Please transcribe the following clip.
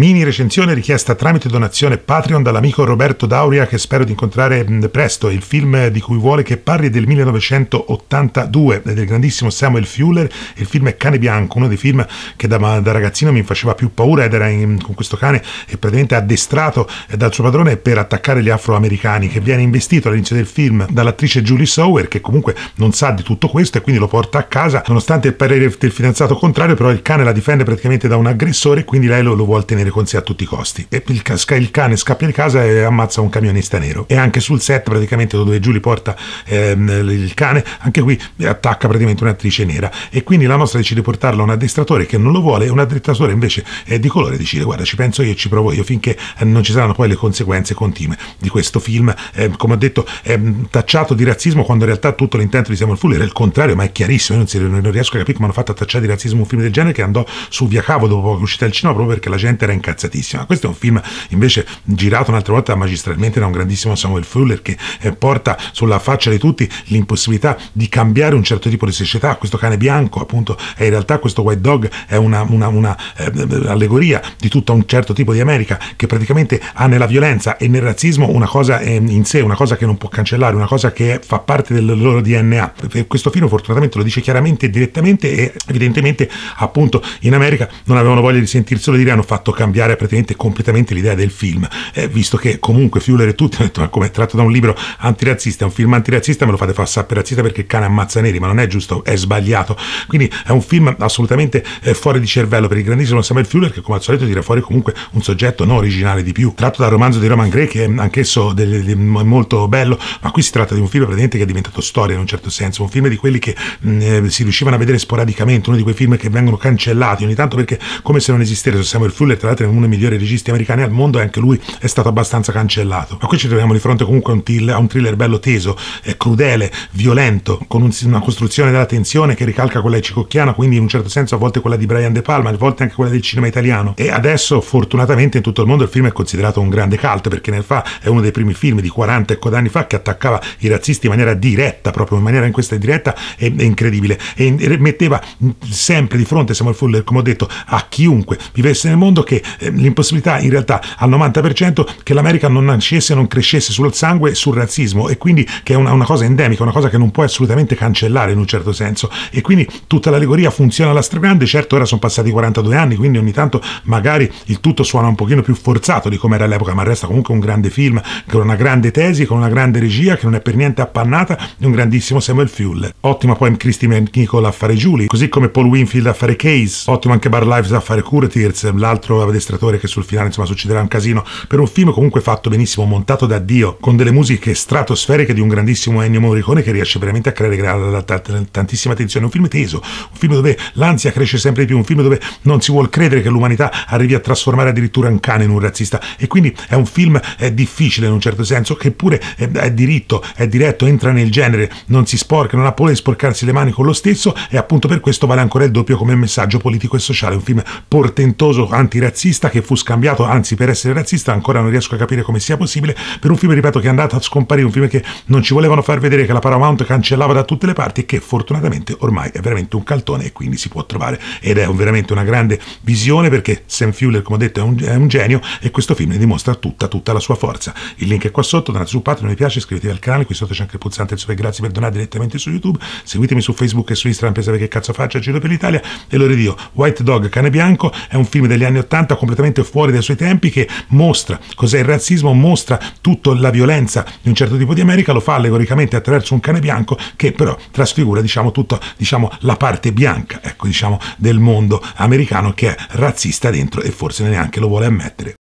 Mini recensione richiesta tramite donazione Patreon dall'amico Roberto Dauria che spero di incontrare mm, presto. Il film di cui vuole che parli è del 1982 del grandissimo Samuel Fuller. Il film è Cane Bianco, uno dei film che da, da ragazzino mi faceva più paura ed era in, con questo cane è praticamente addestrato eh, dal suo padrone per attaccare gli afroamericani che viene investito all'inizio del film dall'attrice Julie Sower che comunque non sa di tutto questo e quindi lo porta a casa nonostante il parere del fidanzato contrario però il cane la difende praticamente da un aggressore e quindi lei lo, lo vuole tenere avere con sé a tutti i costi. E il, casca, il cane scappa di casa e ammazza un camionista nero. E anche sul set, praticamente, dove Giulio porta ehm, il cane, anche qui attacca praticamente un'attrice nera. E quindi la nostra decide di portarlo a un addestratore che non lo vuole, e un addestratore invece è di colore decide, guarda, ci penso io, e ci provo io, finché eh, non ci saranno poi le conseguenze continue di questo film. Eh, come ho detto, è mm, tacciato di razzismo quando in realtà tutto l'intento di Samuel Fuller era il contrario, ma è chiarissimo. Io non, si, non riesco a capire come hanno fatto a tacciare di razzismo un film del genere che andò su Via Cavo dopo che è uscita il cinema proprio perché la gente era in incazzatissima. Questo è un film invece girato un'altra volta magistralmente da un grandissimo Samuel Fuller che eh, porta sulla faccia di tutti l'impossibilità di cambiare un certo tipo di società. Questo cane bianco, appunto, è in realtà questo White Dog è un'allegoria una, una eh, di tutto un certo tipo di America che praticamente ha nella violenza e nel razzismo una cosa eh, in sé, una cosa che non può cancellare, una cosa che fa parte del loro DNA. Questo film fortunatamente lo dice chiaramente e direttamente e evidentemente appunto in America non avevano voglia di sentirselo dire hanno fatto cambiare praticamente completamente l'idea del film, eh, visto che comunque Fuller e tutti hanno detto ma come è tratto da un libro antirazzista, È un film antirazzista me lo fate fare saper razzista perché il cane ammazza neri, ma non è giusto, è sbagliato. Quindi è un film assolutamente eh, fuori di cervello per il grandissimo Samuel Fuller che come al solito tira fuori comunque un soggetto non originale di più, tratto dal romanzo di Roman Gray che è anch'esso del, del, molto bello, ma qui si tratta di un film praticamente che è diventato storia in un certo senso, un film di quelli che mh, mm, eh, si riuscivano a vedere sporadicamente, uno di quei film che vengono cancellati ogni tanto perché come se non esistesse Samuel Fuller tra considerati uno dei migliori registi americani al mondo e anche lui è stato abbastanza cancellato. Ma qui ci troviamo di fronte comunque a un, till, a un thriller bello teso, crudele, violento, con un, una costruzione della tensione che ricalca quella cicocchiana, quindi in un certo senso a volte quella di Brian De Palma, a volte anche quella del cinema italiano. E adesso fortunatamente in tutto il mondo il film è considerato un grande cult perché nel fa è uno dei primi film di 40 e coda anni fa che attaccava i razzisti in maniera diretta, proprio in maniera in questa diretta è, e incredibile e, e metteva sempre di fronte siamo Samuel Fuller, come ho detto, a chiunque vivesse nel mondo che eh, l'impossibilità in realtà al 90% che l'America non nascesse, non crescesse sul sangue e sul razzismo e quindi che è una, una cosa endemica, una cosa che non puoi assolutamente cancellare in un certo senso e quindi tutta l'allegoria funziona alla stragrande, certo ora sono passati 42 anni quindi ogni tanto magari il tutto suona un pochino più forzato di come era all'epoca ma resta comunque un grande film con una grande tesi, con una grande regia che non è per niente appannata e un grandissimo Samuel Fuller. Ottima poi Christy McNichol a fare Julie, così come Paul Winfield a fare Case, ottimo anche Bar Lives a fare Curtiers, l'altro Destratore che sul finale insomma succederà un casino per un film comunque fatto benissimo montato da Dio con delle musiche stratosferiche di un grandissimo Ennio Morricone che riesce veramente a creare tantissima tensione un film teso un film dove l'ansia cresce sempre di più un film dove non si vuole credere che l'umanità arrivi a trasformare addirittura un cane in un razzista e quindi è un film è eh, difficile in un certo senso che pure è, eh, è diritto è diretto entra nel genere non si sporca non ha paura di sporcarsi le mani con lo stesso e appunto per questo vale ancora il doppio come messaggio politico e sociale un film portentoso antirazzista razzista che fu scambiato, anzi per essere razzista ancora non riesco a capire come sia possibile, per un film, ripeto, che è andato a scomparire, un film che non ci volevano far vedere, che la Paramount cancellava da tutte le parti e che fortunatamente ormai è veramente un caltone e quindi si può trovare ed è veramente una grande visione perché Sam Fuller, come ho detto, è un, è un, genio e questo film ne dimostra tutta, tutta la sua forza. Il link è qua sotto, andate su Patreon, mi piace, iscrivetevi al canale, qui sotto c'è anche il pulsante del super, grazie per donare direttamente su YouTube, seguitemi su Facebook e su Instagram per sapere che cazzo faccio, giro per l'Italia e lo ridio, White Dog, Cane Bianco, è un film degli anni 80 60 completamente fuori dai suoi tempi che mostra cos'è il razzismo, mostra tutta la violenza di un certo tipo di America, lo fa allegoricamente attraverso un cane bianco che però trasfigura diciamo tutta diciamo, la parte bianca ecco, diciamo, del mondo americano che è razzista dentro e forse neanche lo vuole ammettere.